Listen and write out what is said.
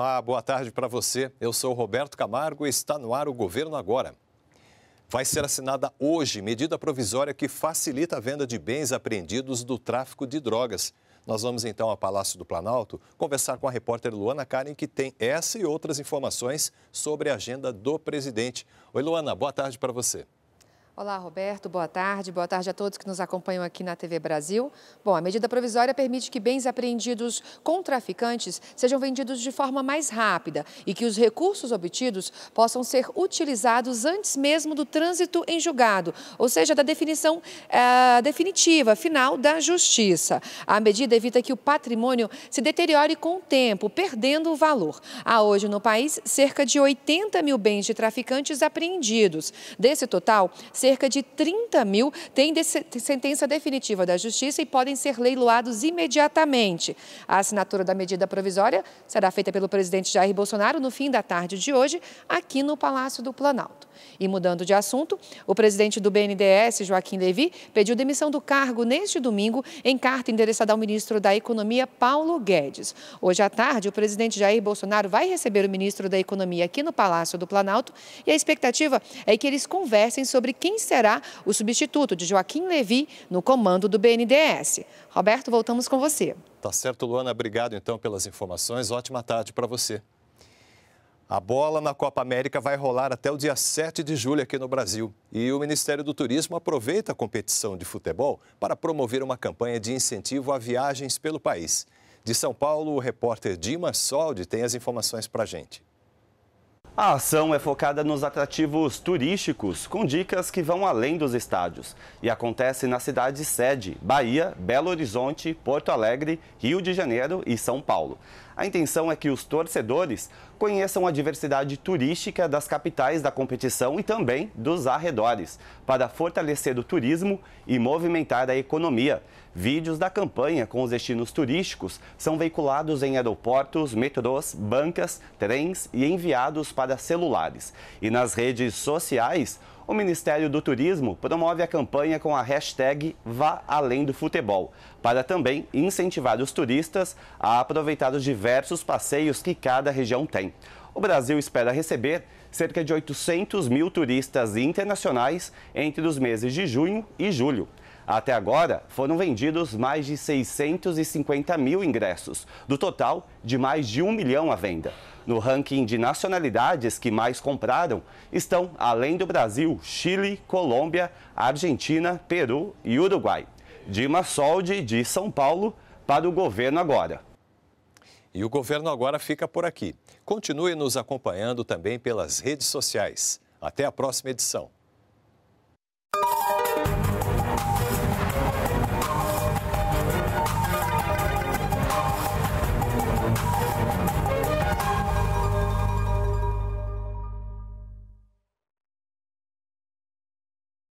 Olá, boa tarde para você. Eu sou Roberto Camargo e está no ar o Governo Agora. Vai ser assinada hoje medida provisória que facilita a venda de bens apreendidos do tráfico de drogas. Nós vamos então ao Palácio do Planalto conversar com a repórter Luana Karen, que tem essa e outras informações sobre a agenda do presidente. Oi, Luana, boa tarde para você. Olá, Roberto. Boa tarde. Boa tarde a todos que nos acompanham aqui na TV Brasil. Bom, a medida provisória permite que bens apreendidos com traficantes sejam vendidos de forma mais rápida e que os recursos obtidos possam ser utilizados antes mesmo do trânsito em julgado, ou seja, da definição é, definitiva, final da justiça. A medida evita que o patrimônio se deteriore com o tempo, perdendo o valor. Há hoje no país cerca de 80 mil bens de traficantes apreendidos. Desse total, cerca cerca de 30 mil têm de sentença definitiva da Justiça e podem ser leiloados imediatamente. A assinatura da medida provisória será feita pelo presidente Jair Bolsonaro no fim da tarde de hoje, aqui no Palácio do Planalto. E mudando de assunto, o presidente do BNDES, Joaquim Levi, pediu demissão do cargo neste domingo em carta endereçada ao ministro da Economia, Paulo Guedes. Hoje à tarde, o presidente Jair Bolsonaro vai receber o ministro da Economia aqui no Palácio do Planalto e a expectativa é que eles conversem sobre quem será o substituto de Joaquim Levi no comando do BNDES. Roberto, voltamos com você. Tá certo, Luana. Obrigado então pelas informações. Ótima tarde para você. A bola na Copa América vai rolar até o dia 7 de julho aqui no Brasil. E o Ministério do Turismo aproveita a competição de futebol para promover uma campanha de incentivo a viagens pelo país. De São Paulo, o repórter Dimas Soldi tem as informações para a gente. A ação é focada nos atrativos turísticos, com dicas que vão além dos estádios. E acontece na cidade sede, Bahia, Belo Horizonte, Porto Alegre, Rio de Janeiro e São Paulo. A intenção é que os torcedores conheçam a diversidade turística das capitais da competição e também dos arredores, para fortalecer o turismo e movimentar a economia. Vídeos da campanha com os destinos turísticos são veiculados em aeroportos, metrôs, bancas, trens e enviados para celulares. E nas redes sociais, o Ministério do Turismo promove a campanha com a hashtag Vá Além do Futebol, para também incentivar os turistas a aproveitar os diversos passeios que cada região tem. O Brasil espera receber cerca de 800 mil turistas internacionais entre os meses de junho e julho. Até agora, foram vendidos mais de 650 mil ingressos, do total de mais de um milhão à venda. No ranking de nacionalidades que mais compraram estão, além do Brasil, Chile, Colômbia, Argentina, Peru e Uruguai. Dima Soldi, de São Paulo, para o governo agora. E o governo agora fica por aqui. Continue nos acompanhando também pelas redes sociais. Até a próxima edição.